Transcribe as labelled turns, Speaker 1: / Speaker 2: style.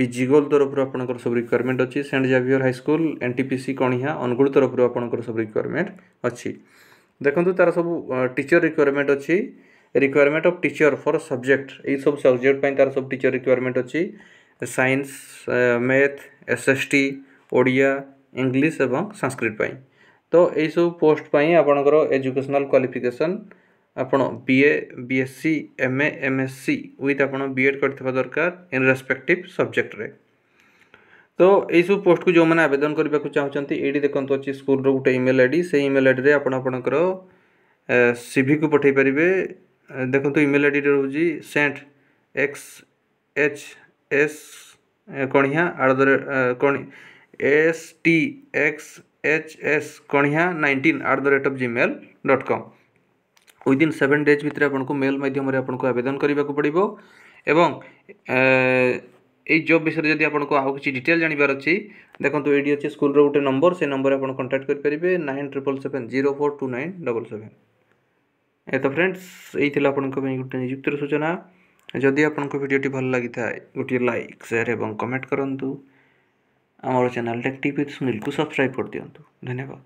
Speaker 1: ବିଜିଗୋଲ ତରଫରୁ ଆପଣଙ୍କର ସବୁ ରିକ୍ୱାରମେଣ୍ଟ ଅଛି saint Xavier high school N T P C Kaniha Angul ତରଫରୁ ଆପଣଙ୍କର ସବୁ ରିକ୍ୱାରମେଣ୍ଟ ଅଛି ଦେଖନ୍ତୁ ତା'ର ସବୁ ଟିଚର ରିକ୍ୱାରମେଣ୍ଟ ଅଛି requirement of teacher for subject ଏଇସବୁ ସବଜେକ୍ଟ ପାଇଁ ତା'ର ସବୁ ଟିଚର ରିକ୍ୱାରମେଣ୍ଟ ଅଛି science math S S T Odia English ଏବଂ ସାଂସ୍କ୍ରିଟ ପାଇଁ ତ ଏଇସବୁ ପୋଷ୍ଟ ପାଇଁ ଆପଣଙ୍କର ଏଜୁକେସନାଲ୍ କ୍ୱାଲିଫିକେସନ୍ ଆପଣ B A B S C M A M S C with ଆପଣ ବି ଏଡ଼୍ କରିଥିବା ଦରକାର ଇନ୍ ରେସ୍ପେକ୍ଟିଭ୍ ସବଜେକ୍ଟରେ ତ ଏହିସବୁ ପୋଷ୍ଟକୁ ଯେଉଁମାନେ ଆବେଦନ କରିବାକୁ ଚାହୁଁଛନ୍ତି ଏଇଠି ଦେଖନ୍ତୁ ଅଛି ସ୍କୁଲର ଗୋଟେ ଇମେଲ୍ ଆଇ ଡ଼ି ସେଇ ଇମେଲ୍ ଆଇଡ଼ିରେ ଆପଣ ଆପଣଙ୍କର ସିଭିକୁ ପଠାଇ ପାରିବେ ଦେଖନ୍ତୁ ଇମେଲ୍ ଆଇଡ଼ିରେ ରହୁଛି saint X H S Kaniha at the rate Kani S T X H S Kaniha nineteen at the rate of Gmail dot com within seven days ଭିତରେ ଆପଣଙ୍କୁ ମେଲ୍ ମାଧ୍ୟମରେ ଆପଣଙ୍କୁ ଆବେଦନ କରିବାକୁ ପଡ଼ିବ ଏବଂ এই জব বিষয়ে যদি আপনার আউ কিছু ডিটেল জাঁবার অছি দেখুন এটি অছে স্কুলর গোটে নম্বর সে নম্বরে আপনার কন্টাক্ট করে পেবে nine triple seven zero four two nine double seven এত ফ্রেন্ডস এই লা আপনার গোটে নিযুক্তির সূচনা যদি আপনার ভিডিওটি ভাল লাগি থাকে গোটিয়ে লাইক সেয়ার এবং কমেন্ট করতু আমার চ্যানেল টেক টিপ উইথ সুনীলকে সবসক্রাইব করে দিও ধন্যবাদ